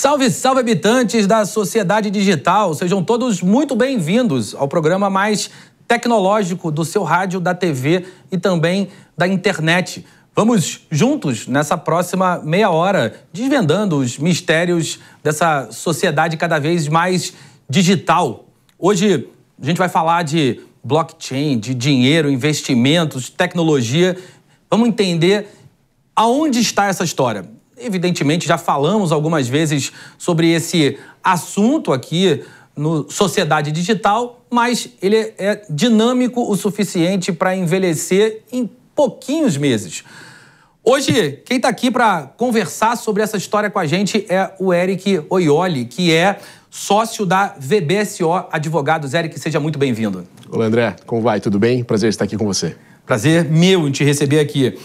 Salve, salve habitantes da sociedade digital! Sejam todos muito bem-vindos ao programa mais tecnológico do seu rádio, da TV e também da internet. Vamos juntos nessa próxima meia hora desvendando os mistérios dessa sociedade cada vez mais digital. Hoje a gente vai falar de blockchain, de dinheiro, investimentos, tecnologia. Vamos entender aonde está essa história. Evidentemente, já falamos algumas vezes sobre esse assunto aqui no Sociedade Digital, mas ele é, é dinâmico o suficiente para envelhecer em pouquinhos meses. Hoje, quem está aqui para conversar sobre essa história com a gente é o Eric Oioli, que é sócio da VBSO Advogados. Eric, seja muito bem-vindo. Olá, André. Como vai? Tudo bem? Prazer estar aqui com você. Prazer meu em te receber aqui.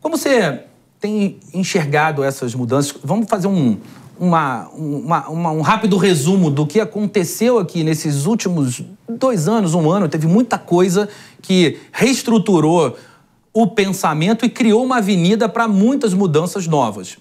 Como você tem enxergado essas mudanças? Vamos fazer um, uma, uma, uma, um rápido resumo do que aconteceu aqui nesses últimos dois anos, um ano. Teve muita coisa que reestruturou o pensamento e criou uma avenida para muitas mudanças novas.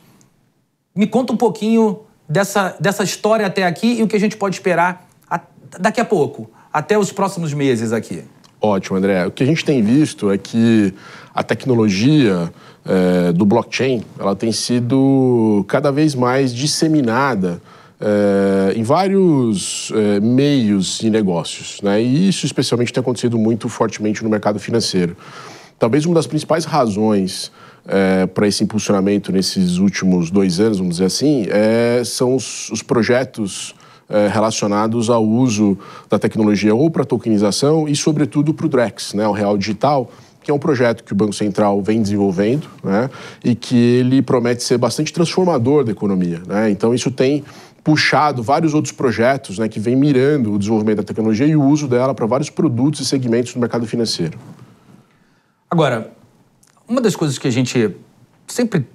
Me conta um pouquinho dessa, dessa história até aqui e o que a gente pode esperar a, daqui a pouco, até os próximos meses aqui. Ótimo, André. O que a gente tem visto é que a tecnologia é, do blockchain ela tem sido cada vez mais disseminada é, em vários é, meios e negócios. Né? E isso especialmente tem acontecido muito fortemente no mercado financeiro. Talvez uma das principais razões é, para esse impulsionamento nesses últimos dois anos, vamos dizer assim, é, são os, os projetos eh, relacionados ao uso da tecnologia ou para tokenização e, sobretudo, para o DREX, né, o Real Digital, que é um projeto que o Banco Central vem desenvolvendo né, e que ele promete ser bastante transformador da economia. Né? Então, isso tem puxado vários outros projetos né, que vem mirando o desenvolvimento da tecnologia e o uso dela para vários produtos e segmentos do mercado financeiro. Agora, uma das coisas que a gente sempre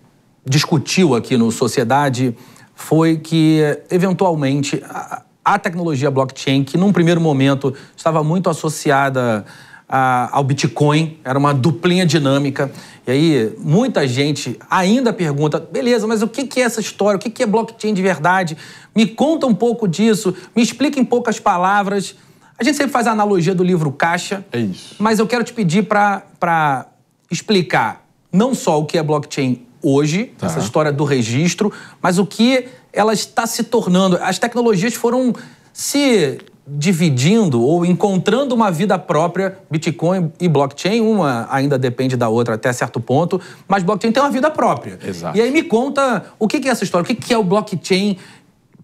discutiu aqui no Sociedade foi que, eventualmente, a, a tecnologia blockchain, que num primeiro momento estava muito associada ao Bitcoin, era uma duplinha dinâmica. E aí, muita gente ainda pergunta: beleza, mas o que é essa história? O que é blockchain de verdade? Me conta um pouco disso, me explica em poucas palavras. A gente sempre faz a analogia do livro Caixa. É isso. Mas eu quero te pedir para explicar não só o que é blockchain hoje, tá. essa história do registro, mas o que ela está se tornando. As tecnologias foram se dividindo ou encontrando uma vida própria, Bitcoin e blockchain, uma ainda depende da outra até certo ponto, mas blockchain tem uma vida própria. Exato. E aí me conta o que é essa história, o que é o blockchain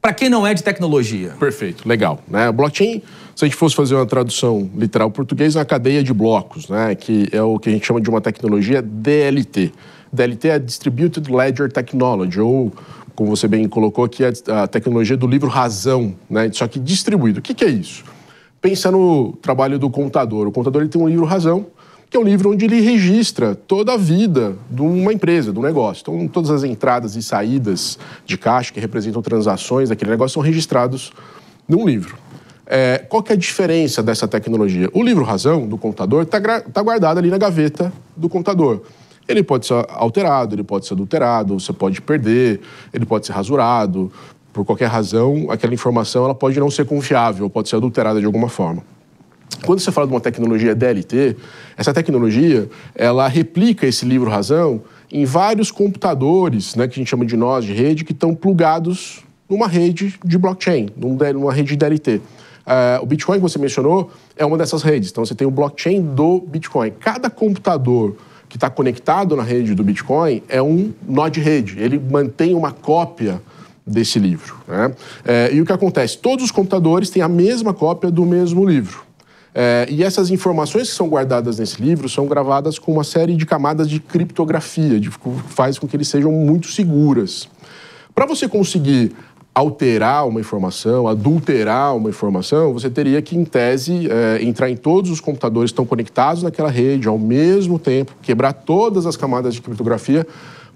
para quem não é de tecnologia. Perfeito, legal. Né? Blockchain, se a gente fosse fazer uma tradução literal português, é uma cadeia de blocos, né? que é o que a gente chama de uma tecnologia DLT. DLT é Distributed Ledger Technology, ou, como você bem colocou aqui, é a, tecnologia do livro razão, né? só que distribuído. O que, que é isso? Pensa no trabalho do contador. O contador ele tem um livro razão, que é um livro onde ele registra toda a vida de uma empresa, de um negócio. Então, todas as entradas e saídas de caixa que representam transações daquele negócio são registrados num livro. É, qual que é a diferença dessa tecnologia? O livro razão do contador está tá guardado ali na gaveta do contador. Ele pode ser alterado, ele pode ser adulterado, você pode perder, ele pode ser rasurado. Por qualquer razão, aquela informação ela pode não ser confiável, pode ser adulterada de alguma forma. Quando você fala de uma tecnologia DLT, essa tecnologia ela replica esse livro razão em vários computadores, né, que a gente chama de nós de rede, que estão plugados numa rede de blockchain, numa rede DLT. Uh, eh, o Bitcoin que você mencionou é uma dessas redes. Então você tem o blockchain do Bitcoin. Cada computador que está conectado na rede do Bitcoin é um nó de rede. Ele mantém uma cópia desse livro. Né? É, e o que acontece? Todos os computadores têm a mesma cópia do mesmo livro. É, e essas informações que são guardadas nesse livro são gravadas com uma série de camadas de criptografia, que faz com que eles sejam muito seguras. Para você conseguir alterar uma informação, adulterar uma informação, você teria que, em tese, é, entrar em todos os computadores que estão conectados naquela rede ao mesmo tempo, quebrar todas as camadas de criptografia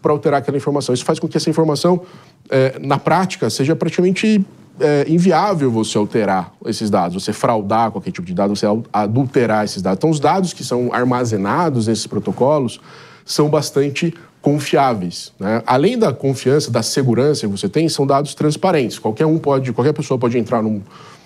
para alterar aquela informação. Isso faz com que essa informação, é, na prática, seja praticamente é, inviável você alterar esses dados, você fraudar qualquer tipo de dado, você adulterar esses dados. Então, os dados que são armazenados nesses protocolos são bastante confiáveis. Né? Além da confiança, da segurança que você tem, são dados transparentes. Qualquer um pode, qualquer pessoa pode entrar num,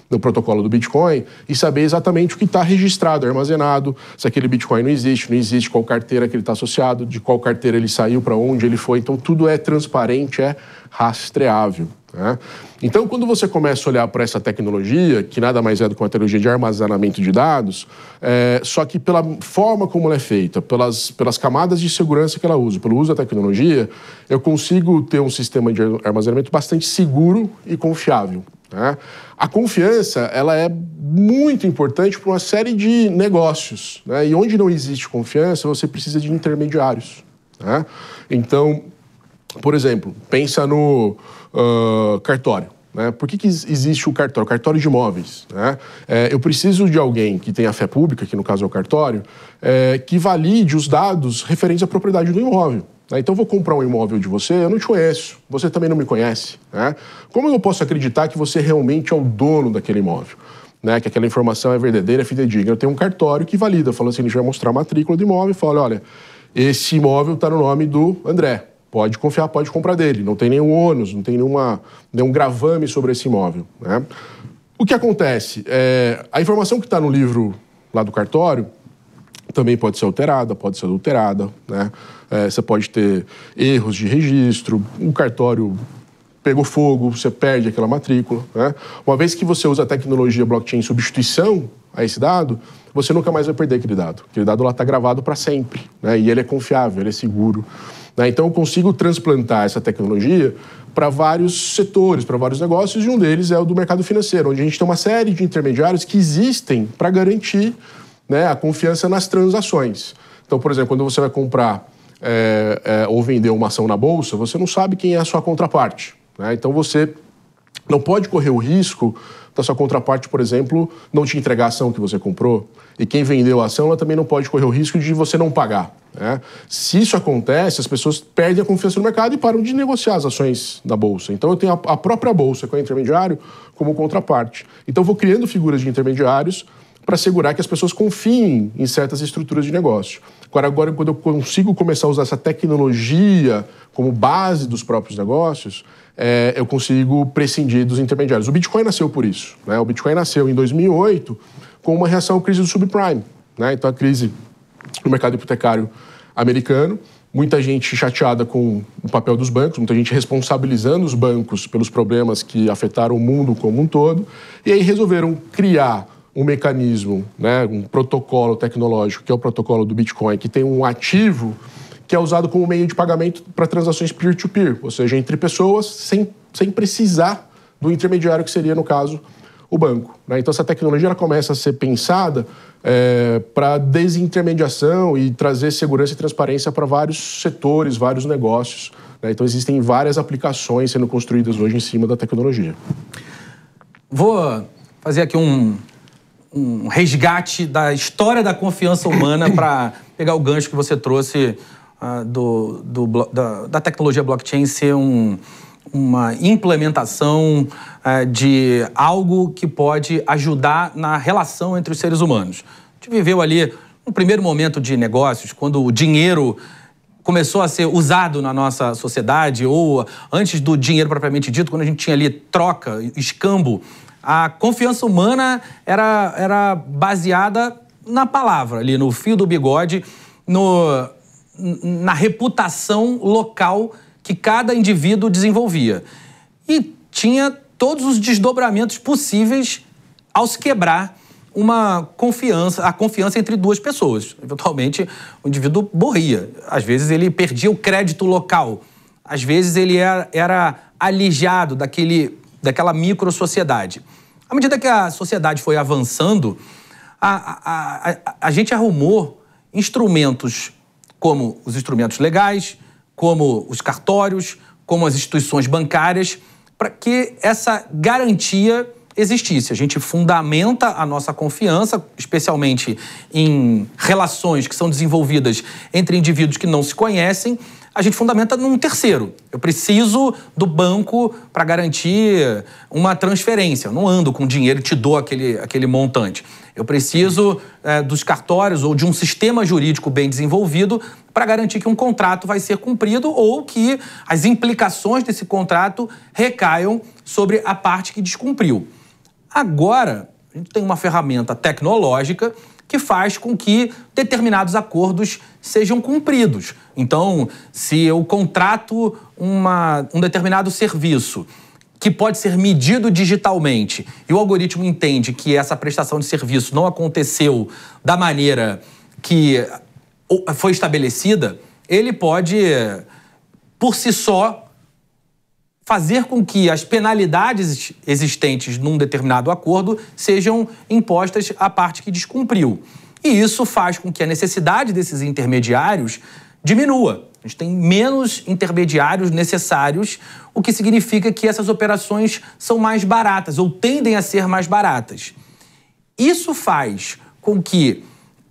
no protocolo do Bitcoin e saber exatamente o que está registrado, armazenado, se aquele Bitcoin não existe, não existe qual carteira que ele está associado, de qual carteira ele saiu, para onde ele foi. Então, tudo é transparente, é rastreável. Né? Então, quando você começa a olhar para essa tecnologia, que nada mais é do que uma tecnologia de armazenamento de dados, é, só que pela forma como ela é feita, pelas, pelas camadas de segurança que ela usa, pelo uso da tecnologia, eu consigo ter um sistema de armazenamento bastante seguro e confiável. Né? A confiança ela é muito importante para uma série de negócios. Né? E onde não existe confiança, você precisa de intermediários. Né? Então, por exemplo, pensa no uh, cartório. Né? Por que, que existe o cartório? cartório de imóveis. Né? É, eu preciso de alguém que tenha fé pública, que no caso é o cartório, é, que valide os dados referentes à propriedade do imóvel. Né? Então, eu vou comprar um imóvel de você, eu não te conheço, você também não me conhece. Né? Como eu posso acreditar que você realmente é o dono daquele imóvel? Né, que aquela informação é verdadeira, é fidedigna. Eu tenho um cartório que valida, falando assim, ele vai mostrar a matrícula do imóvel e fala, olha, esse imóvel está no nome do André, pode confiar, pode comprar dele. Não tem nenhum ônus, não tem nenhuma, nenhum gravame sobre esse imóvel. Né? O que acontece? É, a informação que está no livro lá do cartório também pode ser alterada, pode ser adulterada. Né? É, você pode ter erros de registro, o cartório pegou fogo, você perde aquela matrícula. Né? Uma vez que você usa a tecnologia blockchain em substituição a esse dado, você nunca mais vai perder aquele dado. Aquele dado lá está gravado para sempre, né? E ele é confiável, ele é seguro. Né? Então eu consigo transplantar essa tecnologia para vários setores, para vários negócios, e um deles é o do mercado financeiro, onde a gente tem uma série de intermediários que existem para garantir né, a confiança nas transações. Então, por exemplo, quando você vai comprar é, é, ou vender uma ação na bolsa, você não sabe quem é a sua contraparte. Né? Então você não pode correr o risco da então, sua contraparte, por exemplo, não te entregar a ação que você comprou. E quem vendeu a ação, ela também não pode correr o risco de você não pagar. Né? Se isso acontece, as pessoas perdem a confiança no mercado e param de negociar as ações da bolsa. Então, eu tenho a, a própria bolsa, que é o intermediário, como contraparte. Então, eu vou criando figuras de intermediários para assegurar que as pessoas confiem em certas estruturas de negócio. Agora, agora, quando eu consigo começar a usar essa tecnologia como base dos próprios negócios, é, eu consigo prescindir dos intermediários. O Bitcoin nasceu por isso. Né? O Bitcoin nasceu em 2008 com uma reação à crise do subprime. Né? Então, a crise no mercado hipotecário americano, muita gente chateada com o papel dos bancos, muita gente responsabilizando os bancos pelos problemas que afetaram o mundo como um todo, e aí resolveram criar um mecanismo, né, um protocolo tecnológico, que é o protocolo do Bitcoin, que tem um ativo que é usado como meio de pagamento para transações peer-to-peer, -peer, ou seja, entre pessoas sem, sem precisar do intermediário que seria, no caso, o banco. Né? Então, essa tecnologia ela começa a ser pensada é, para desintermediação e trazer segurança e transparência para vários setores, vários negócios. Né? Então, existem várias aplicações sendo construídas hoje em cima da tecnologia. Vou fazer aqui um, um resgate da história da confiança humana para pegar o gancho que você trouxe do, do, da, da, tecnologia blockchain ser um, uma implementação é, de algo que pode ajudar na relação entre os seres humanos. A gente viveu ali um primeiro momento de negócios, quando o dinheiro começou a ser usado na nossa sociedade, ou antes do dinheiro propriamente dito, quando a gente tinha ali troca, escambo, a confiança humana era, era baseada na palavra, ali no fio do bigode, no na reputação local que cada indivíduo desenvolvia. E tinha todos os desdobramentos possíveis ao se quebrar uma confiança, a confiança entre duas pessoas. Eventualmente, o indivíduo morria. Às vezes, ele perdia o crédito local. Às vezes, ele era, era alijado daquele, daquela micro-sociedade. À medida que a sociedade foi avançando, a, a, a, a gente arrumou instrumentos como os instrumentos legais, como os cartórios, como as instituições bancárias, para que essa garantia existisse. A gente fundamenta a nossa confiança, especialmente em relações que são desenvolvidas entre indivíduos que não se conhecem. A gente fundamenta num terceiro. Eu preciso do banco para garantir uma transferência. Eu não ando com dinheiro e te dou aquele, aquele montante. Eu preciso é, dos cartórios ou de um sistema jurídico bem desenvolvido para garantir que um contrato vai ser cumprido ou que as implicações desse contrato recaiam sobre a parte que descumpriu. Agora, a gente tem uma ferramenta tecnológica que faz com que determinados acordos sejam cumpridos. Então, se eu contrato uma, um determinado serviço que pode ser medido digitalmente e o algoritmo entende que essa prestação de serviço não aconteceu da maneira que foi estabelecida, ele pode, por si só, fazer com que as penalidades existentes num determinado acordo sejam impostas à parte que descumpriu. E isso faz com que a necessidade desses intermediários diminua. A gente tem menos intermediários necessários, o que significa que essas operações são mais baratas ou tendem a ser mais baratas. Isso faz com que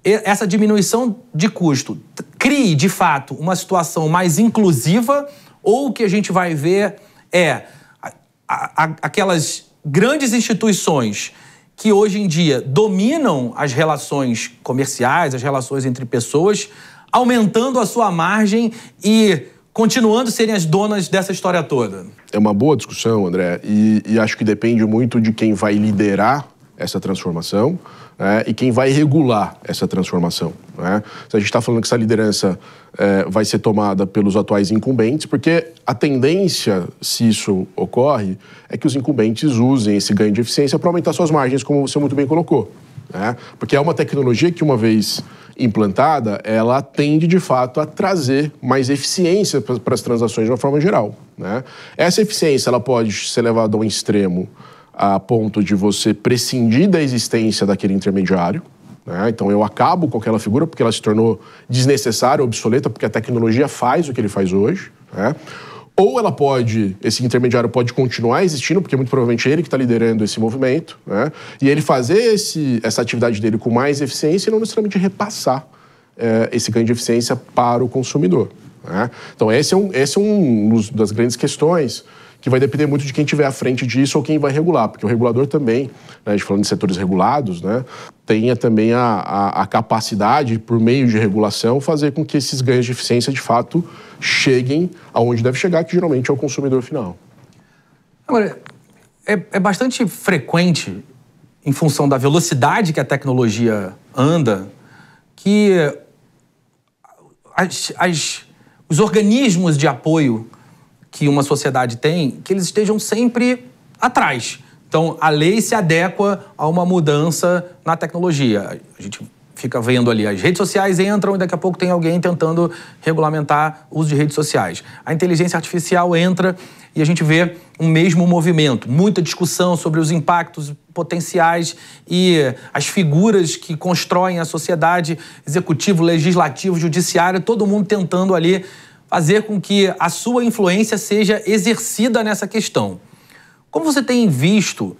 essa diminuição de custo crie, de fato, uma situação mais inclusiva ou o que a gente vai ver é aquelas grandes instituições que hoje em dia dominam as relações comerciais, as relações entre pessoas, aumentando a sua margem e continuando serem as donas dessa história toda? É uma boa discussão, André, e, e acho que depende muito de quem vai liderar essa transformação né, e quem vai regular essa transformação. Né? Se a gente está falando que essa liderança é, vai ser tomada pelos atuais incumbentes, porque a tendência, se isso ocorre, é que os incumbentes usem esse ganho de eficiência para aumentar suas margens, como você muito bem colocou. Né? Porque é uma tecnologia que, uma vez implantada, ela tende de fato a trazer mais eficiência para as transações de uma forma geral. Né? Essa eficiência ela pode ser levada a um extremo a ponto de você prescindir da existência daquele intermediário. Né? Então eu acabo com aquela figura porque ela se tornou desnecessária, obsoleta, porque a tecnologia faz o que ele faz hoje. Né? ou ela pode, esse intermediário pode continuar existindo, porque muito provavelmente é ele que está liderando esse movimento, né? e ele fazer esse, essa atividade dele com mais eficiência e não necessariamente repassar é, esse ganho de eficiência para o consumidor. Né? Então, esse é um, esse é um dos, das grandes questões que vai depender muito de quem tiver à frente disso ou quem vai regular, porque o regulador também, né, falando de setores regulados, né, tenha também a, a, a, capacidade, por meio de regulação, fazer com que esses ganhos de eficiência, de fato, cheguem aonde deve chegar, que geralmente é o consumidor final. Agora, é, é bastante frequente, em função da velocidade que a tecnologia anda, que as, as, os organismos de apoio que uma sociedade tem, que eles estejam sempre atrás. Então, a lei se adequa a uma mudança na tecnologia. A gente fica vendo ali, as redes sociais entram e daqui a pouco tem alguém tentando regulamentar o uso de redes sociais. A inteligência artificial entra e a gente vê o um mesmo movimento, muita discussão sobre os impactos potenciais e as figuras que constroem a sociedade, executivo, legislativo, judiciário, todo mundo tentando ali fazer com que a sua influência seja exercida nessa questão. Como você tem visto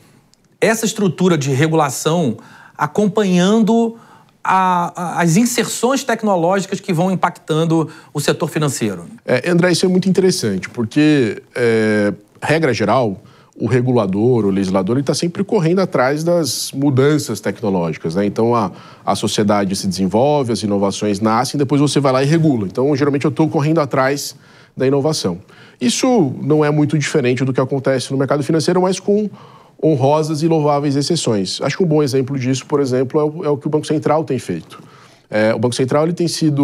essa estrutura de regulação acompanhando a, a, as inserções tecnológicas que vão impactando o setor financeiro? É, André, isso é muito interessante, porque, é, regra geral, o regulador, o legislador, ele está sempre correndo atrás das mudanças tecnológicas. Né? Então, a, a sociedade se desenvolve, as inovações nascem, depois você vai lá e regula. Então, geralmente, eu estou correndo atrás da inovação. Isso não é muito diferente do que acontece no mercado financeiro, mas com honrosas e louváveis exceções. Acho que um bom exemplo disso, por exemplo, é o, é o que o Banco Central tem feito. É, o Banco Central ele tem sido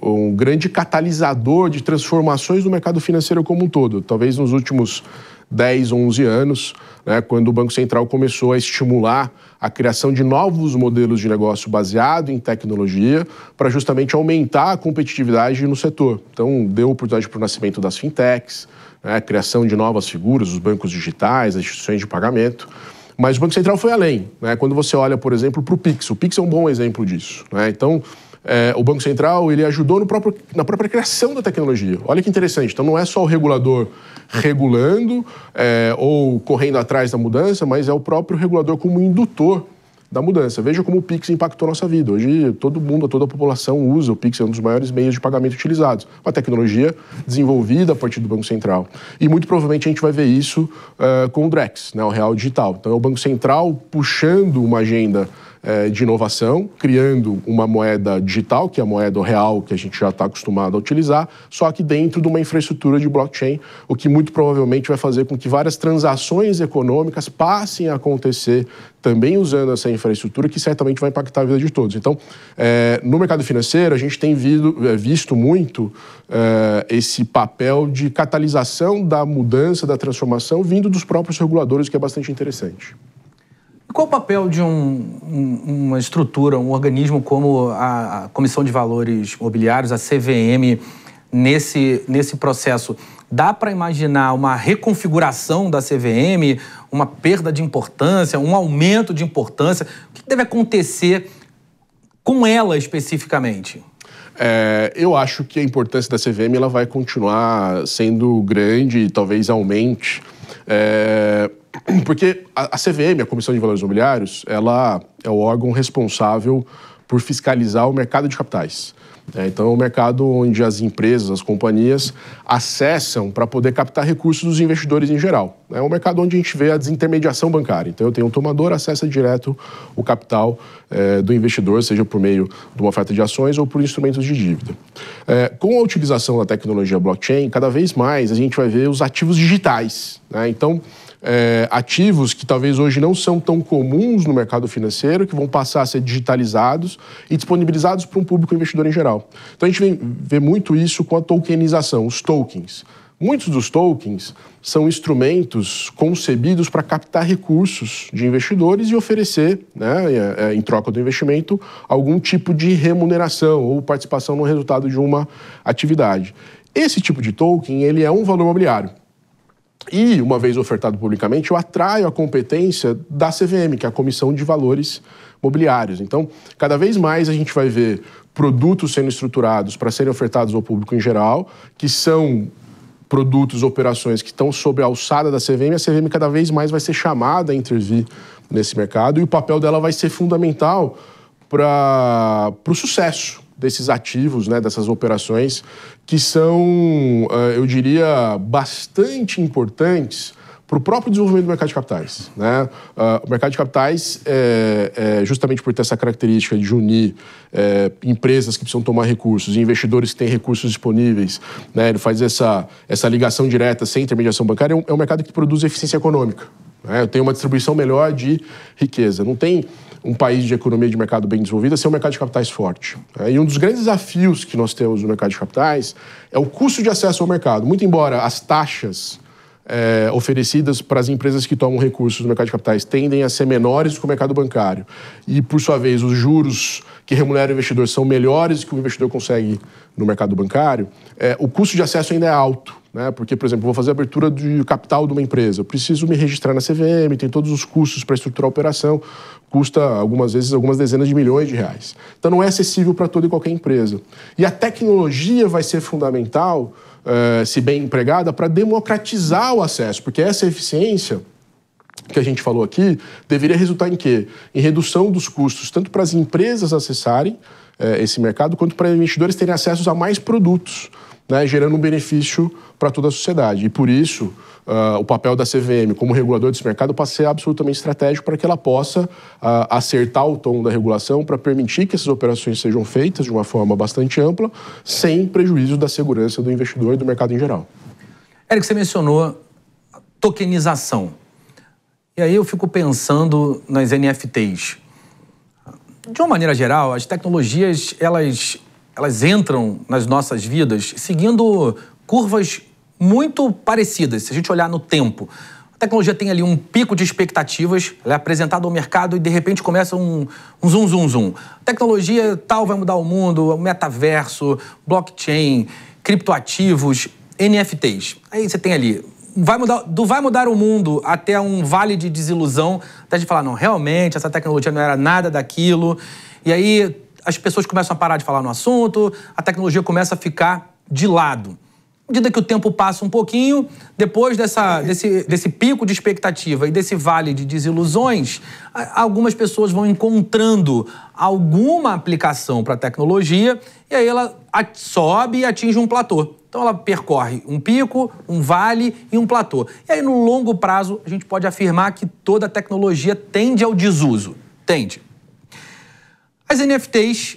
um grande catalisador de transformações no mercado financeiro como um todo. Talvez nos últimos 10, 11 anos, né, quando o Banco Central começou a estimular a criação de novos modelos de negócio baseado em tecnologia para justamente aumentar a competitividade no setor. Então, deu oportunidade para o nascimento das fintechs, né, a criação de novas figuras, os bancos digitais, as instituições de pagamento. Mas o Banco Central foi além. Né? Quando você olha, por exemplo, para o Pix, o Pix é um bom exemplo disso. Né? Então, é, o Banco Central ele ajudou próprio, na própria criação da tecnologia. Olha que interessante. Então, não é só o regulador regulando é, ou correndo atrás da mudança, mas é o próprio regulador como indutor da mudança. Veja como o Pix impactou nossa vida. Hoje, todo mundo, toda a população usa o Pix, é um dos maiores meios de pagamento utilizados. Uma tecnologia desenvolvida a partir do Banco Central. E muito provavelmente a gente vai ver isso uh, com o Drex, né, o Real Digital. Então, é o Banco Central puxando uma agenda é, de inovação, criando uma moeda digital, que é a moeda real que a gente já está acostumado a utilizar, só que dentro de uma infraestrutura de blockchain, o que muito provavelmente vai fazer com que várias transações econômicas passem a acontecer também usando essa infraestrutura, que certamente vai impactar a vida de todos. Então, é, no mercado financeiro, a gente tem vido, é, visto muito é, esse papel de catalisação da mudança, da transformação, vindo dos próprios reguladores, que é bastante interessante. Qual o papel de um, um, uma estrutura, um organismo como a, a Comissão de Valores Mobiliários, a CVM, nesse, nesse processo? Dá para imaginar uma reconfiguração da CVM, uma perda de importância, um aumento de importância? O que deve acontecer com ela especificamente? É, eu acho que a importância da CVM ela vai continuar sendo grande e talvez aumente. É, porque a, CVM, a Comissão de Valores Imobiliários, ela é o órgão responsável por fiscalizar o mercado de capitais. É, então, é um mercado onde as empresas, as companhias acessam para poder captar recursos dos investidores em geral. É um mercado onde a gente vê a desintermediação bancária. Então, eu tenho um tomador, acessa direto o capital é, do investidor, seja por meio de uma oferta de ações ou por instrumentos de dívida. É, com a utilização da tecnologia blockchain, cada vez mais a gente vai ver os ativos digitais. Né? Então, é, ativos que talvez hoje não são tão comuns no mercado financeiro, que vão passar a ser digitalizados e disponibilizados para um público investidor em geral. Então a gente vê, vê muito isso com a tokenização, os tokens. Muitos dos tokens são instrumentos concebidos para captar recursos de investidores e oferecer, né, é, é, em troca do investimento, algum tipo de remuneração ou participação no resultado de uma atividade. Esse tipo de token ele é um valor mobiliário. E, uma vez ofertado publicamente, eu atraio a competência da CVM, que é a Comissão de Valores Mobiliários. Então, cada vez mais a gente vai ver produtos sendo estruturados para serem ofertados ao público em geral, que são produtos, operações que estão sob a alçada da CVM, a CVM cada vez mais vai ser chamada a intervir nesse mercado e o papel dela vai ser fundamental para o sucesso desses ativos, né, dessas operações, que são, ah, eu diria, bastante importantes para o próprio desenvolvimento do mercado de capitais. Né? Ah, o mercado de capitais, é, é, justamente por ter essa característica de unir é, empresas que precisam tomar recursos e investidores que têm recursos disponíveis, né? ele faz essa, essa ligação direta sem intermediação bancária, é um, é mercado que produz eficiência econômica. Né? Eu tenho uma distribuição melhor de riqueza. Não tem um país de economia de mercado bem desenvolvida sem um mercado de capitais forte. Né? E um dos grandes desafios que nós temos no mercado de capitais é o custo de acesso ao mercado. Muito embora as taxas é, oferecidas para as empresas que tomam recursos no mercado de capitais tendem a ser menores do que o mercado bancário. E, por sua vez, os juros que remuneram o investidor são melhores que o investidor consegue no mercado bancário, é, o custo de acesso ainda é alto. Né? Porque, por exemplo, vou fazer a abertura de capital de uma empresa. Eu preciso me registrar na CVM, tem todos os custos para estruturar a operação, custa algumas vezes algumas dezenas de milhões de reais. Então não é acessível para toda e qualquer empresa. E a tecnologia vai ser fundamental, eh, se bem empregada, para democratizar o acesso, porque essa eficiência que a gente falou aqui deveria resultar em quê? Em redução dos custos, tanto para as empresas acessarem eh, esse mercado, quanto para investidores terem acesso a mais produtos né, gerando um benefício para toda a sociedade. E por isso, uh, o papel da CVM como regulador desse mercado passa a ser absolutamente estratégico para que ela possa uh, acertar o tom da regulação para permitir que essas operações sejam feitas de uma forma bastante ampla, sem prejuízo da segurança do investidor e do mercado em geral. Eric, você mencionou tokenização. E aí eu fico pensando nas NFTs. De uma maneira geral, as tecnologias elas elas entram nas nossas vidas seguindo curvas muito parecidas, se a gente olhar no tempo. A tecnologia tem ali um pico de expectativas, ela é apresentada ao mercado e de repente começa um, um zoom, zoom, zoom. A tecnologia tal vai mudar o mundo, o metaverso, blockchain, criptoativos, NFTs. Aí você tem ali vai mudar, do vai mudar o mundo até um vale de desilusão, até de falar, não, realmente essa tecnologia não era nada daquilo. E aí as pessoas começam a parar de falar no assunto, a tecnologia começa a ficar de lado. À medida que o tempo passa um pouquinho, depois dessa, desse, desse pico de expectativa e desse vale de desilusões, algumas pessoas vão encontrando alguma aplicação para a tecnologia e aí ela sobe e atinge um platô. Então ela percorre um pico, um vale e um platô. E aí no longo prazo a gente pode afirmar que toda tecnologia tende ao desuso. Tende. As NFTs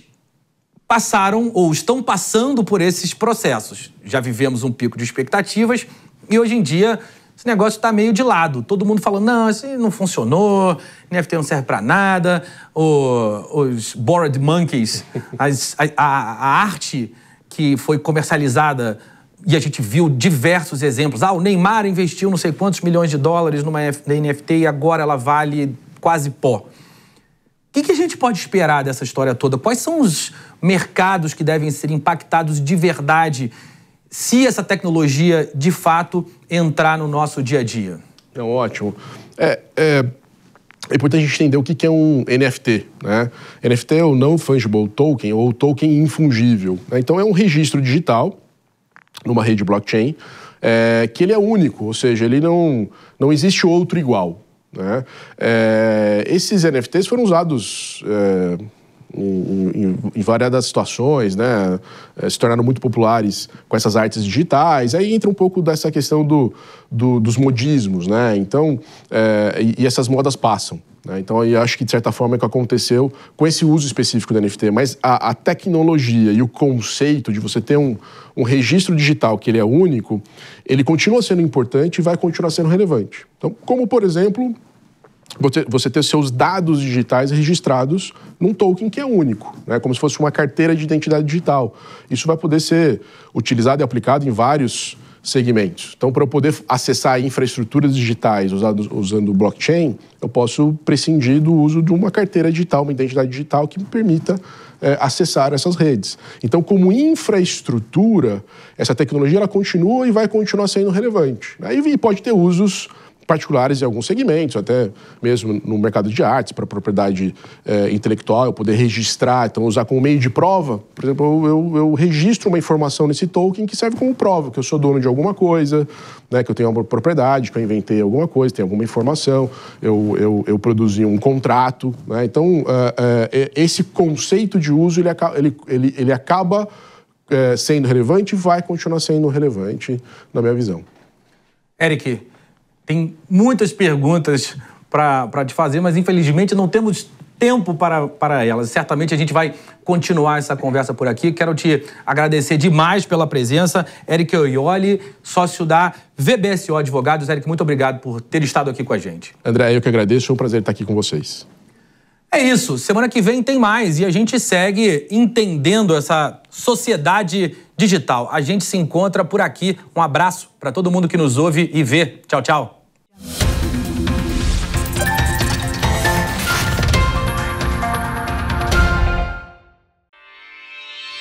passaram ou estão passando por esses processos. Já vivemos um pico de expectativas e hoje em dia esse negócio está meio de lado. Todo mundo falando, não, isso não funcionou, NFT não serve para nada, o, os Bored Monkeys, as, a, a, arte que foi comercializada e a gente viu diversos exemplos. Ah, o Neymar investiu não sei quantos milhões de dólares numa NFT e agora ela vale quase pó. O que, que, a gente pode esperar dessa história toda? Quais são os mercados que devem ser impactados de verdade se essa tecnologia, de fato, entrar no nosso dia a dia? É ótimo. É, é, é importante a gente entender o que, que é um NFT. Né? NFT é o não fungible token ou token infungível. Né? Então é um registro digital numa rede blockchain é, que ele é único, ou seja, ele não, não existe outro igual. Né? É, esses NFTs foram usados é, em, em, em, variadas situações, né? É, se tornaram muito populares com essas artes digitais. Aí entra um pouco dessa questão do, do dos modismos, né? Então, é, e, e essas modas passam. Né? Então, aí acho que, de certa forma, é o que aconteceu com esse uso específico do NFT. Mas a, a tecnologia e o conceito de você ter um, um registro digital que ele é único, ele continua sendo importante e vai continuar sendo relevante. Então, como, por exemplo, você ter seus dados digitais registrados num token que é único, né? como se fosse uma carteira de identidade digital. Isso vai poder ser utilizado e aplicado em vários segmentos. Então, para eu poder acessar infraestruturas digitais usado, usando blockchain, eu posso prescindir do uso de uma carteira digital, uma identidade digital que me permita é, acessar essas redes. Então, como infraestrutura, essa tecnologia ela continua e vai continuar sendo relevante. Aí pode ter usos particulares em alguns segmentos, até mesmo no mercado de artes, para propriedade é, intelectual, eu poder registrar, então usar como meio de prova. Por exemplo, eu, eu, registro uma informação nesse token que serve como prova, que eu sou dono de alguma coisa, né, que eu tenho uma propriedade, que eu inventei alguma coisa, tem alguma informação, eu, eu, eu produzi um contrato. Né? Então, uh, uh, esse conceito de uso, ele, ele, ele, ele acaba sendo relevante vai continuar sendo relevante, na minha visão. Eric, tem muitas perguntas para te fazer, mas infelizmente não temos tempo para, para elas. Certamente a gente vai continuar essa conversa por aqui. Quero te agradecer demais pela presença. Eric Oioli, sócio da VBSO Advogados. Eric, muito obrigado por ter estado aqui com a gente. André, eu que agradeço. Foi um prazer estar aqui com vocês. É isso. Semana que vem tem mais e a gente segue entendendo essa sociedade digital. A gente se encontra por aqui. Um abraço para todo mundo que nos ouve e vê. Tchau, tchau.